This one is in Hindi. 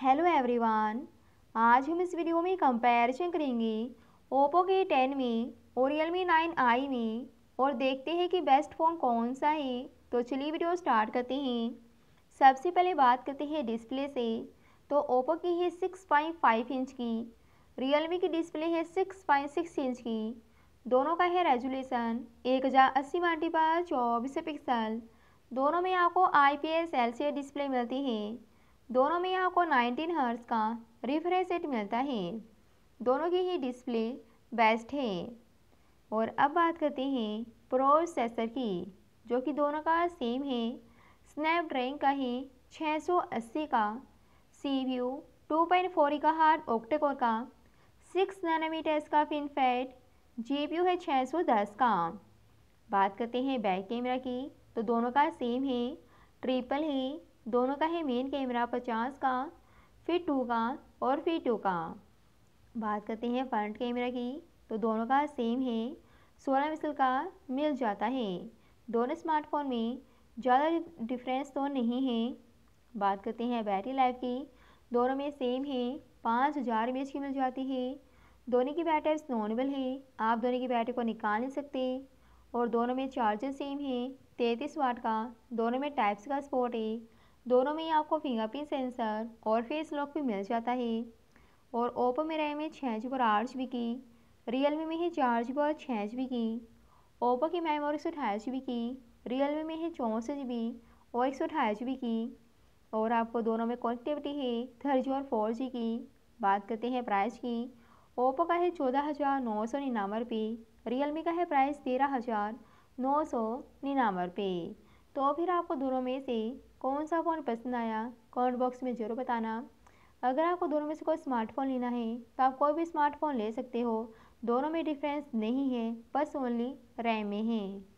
हेलो एवरीवन आज हम इस वीडियो में कंपैरिजन करेंगे ओप्पो के टेन में और रियल मी नाइन आई में और देखते हैं कि बेस्ट फ़ोन कौन सा है तो चलिए वीडियो स्टार्ट करते हैं सबसे पहले बात करते हैं डिस्प्ले से तो ओप्पो की है सिक्स पॉइंट फाइव इंच की रियल की डिस्प्ले है सिक्स पॉइंट सिक्स इंच की दोनों का है रेजुलेशन एक हज़ार अस्सी मल्टीपल चौबीस पिक्सल दोनों में आपको I P S L C display मिलती है दोनों में आपको 19 हर्ट्स का रिफ्रेश रेट मिलता है दोनों की ही डिस्प्ले बेस्ट है और अब बात करते हैं प्रोसेसर की जो कि दोनों का सेम है स्नैपड्रैगन का ही 680 का सी व्यू टू पॉइंट फोर का हार्ड ऑक्टेकोर का सिक्स नैनोमीटर का फिनफैट जी पी यू है 610 का बात करते हैं बैक कैमरा की तो दोनों का सेम है ट्रिपल है दोनों का है मेन कैमरा पचास का फिर टू का और फिर टू का बात करते हैं फ्रंट कैमरा की तो दोनों का सेम है सोलह मिसल का मिल जाता है दोनों स्मार्टफोन में ज़्यादा डिफरेंस तो नहीं है बात करते हैं बैटरी लाइफ की दोनों में सेम है पाँच हज़ार एम की मिल जाती है दोनों की बैटरी नॉर्मल है आप दोनों की बैटरी को निकाल नहीं सकते और दोनों में चार्जर सेम है तैंतीस वाट का दोनों में टाइप्स का स्पोर्ट है दोनों में ही आपको फिंगरप्रिंट सेंसर और फेस लॉक भी मिल जाता है और ओप्पो में रैम है छः जी और आठ जी बी की रियल मी में है चार जी और छः जी बी की ओप्पो की मैम और एक सौ अठाईस जी बी की रियल मी में है चौंसठ जी बी और एक सौ अठाईस जी बी की और आपको दोनों में कनेक्टिविटी है थ्री जी और फोर जी की बात करते हैं प्राइस की ओप्पो का है चौदह हज़ार नौ सौ निन्यानवे रुपये रियलमी का है प्राइस तेरह हज़ार नौ सौ निन्यानवे रुपये तो फिर आपको दोनों में से कौन सा फ़ोन पसंद आया कमेंट बॉक्स में ज़रूर बताना अगर आपको दोनों में से कोई स्मार्टफोन लेना है तो आप कोई भी स्मार्टफोन ले सकते हो दोनों में डिफरेंस नहीं है बस ओनली रैम में है